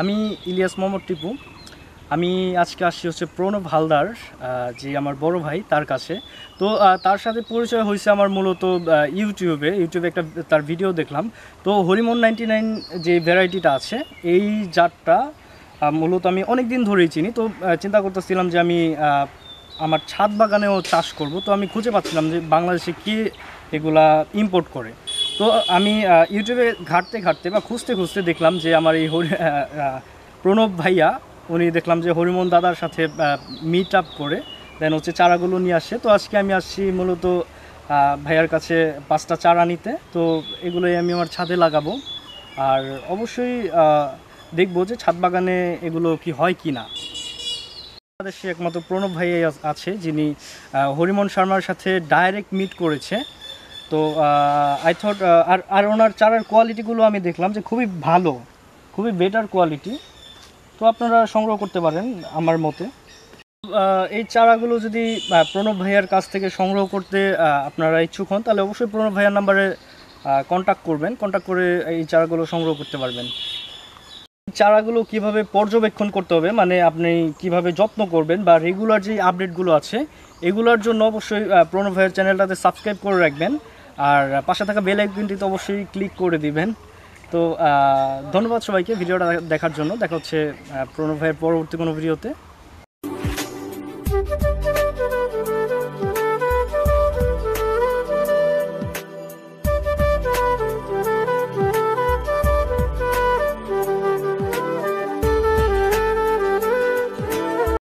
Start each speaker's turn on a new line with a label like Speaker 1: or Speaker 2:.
Speaker 1: আমি ইলিয়াস মোহাম্মদ টিপু আমি আজকে আসছি হচ্ছে প্রণব হালদার যে আমার বড় ভাই তার কাছে তো তার সাথে পরিচয় হয়েছে আমার মূলত ইউটিউবে ইউটিউবে একটা তার ভিডিও দেখলাম তো হরিমন নাইনটি নাইন যে ভ্যারাইটিটা আছে এই জাতটা মূলত আমি অনেক দিন ধরেই চিনি তো চিন্তা করতেছিলাম যে আমি আমার ছাদ বাগানেও চাষ করব তো আমি খুঁজে পাচ্ছিলাম যে বাংলাদেশে কে এগুলা ইম্পোর্ট করে তো আমি ইউটিউবে ঘাটতে ঘাটতে বা খুঁজতে খুঁজতে দেখলাম যে আমার এই হরি প্রণব ভাইয়া উনি দেখলাম যে হরিমোহন দাদার সাথে মিট আপ করে দেন হচ্ছে চারাগুলো নিয়ে আসে তো আজকে আমি আসছি মূলত ভাইয়ার কাছে পাঁচটা চারা নিতে তো এগুলোই আমি আমার ছাদে লাগাবো আর অবশ্যই দেখবো যে ছাদ বাগানে এগুলো কি হয় কি না বাংলাদেশে একমাত্র প্রণব ভাইয়াই আছে যিনি হরিমোহন শর্মার সাথে ডাইরেক্ট মিট করেছে তো আই থট আর আর ওনার চারার কোয়ালিটিগুলো আমি দেখলাম যে খুবই ভালো খুবই বেটার কোয়ালিটি তো আপনারা সংগ্রহ করতে পারেন আমার মতে এই চারাগুলো যদি প্রণব ভাইয়ার কাছ থেকে সংগ্রহ করতে আপনারা ইচ্ছুক হন তাহলে অবশ্যই প্রণব ভাইয়ার নাম্বারে কন্ট্যাক্ট করবেন কন্ট্যাক্ট করে এই চারাগুলো সংগ্রহ করতে পারবেন চারাগুলো কিভাবে পর্যবেক্ষণ করতে হবে মানে আপনি কিভাবে যত্ন করবেন বা রেগুলার যে আপডেটগুলো আছে এগুলোর জন্য অবশ্যই প্রণব ভাইয়ের চ্যানেলটাতে সাবস্ক্রাইব করে রাখবেন আর পাশে থাকা বেল আইকনটি তো অবশ্যই ক্লিক করে দিবেন তো ধন্যবাদ সবাইকে ভিডিওটা দেখার জন্য দেখা হচ্ছে প্রণব ভাইয়ের পরবর্তী কোনো ভিডিওতে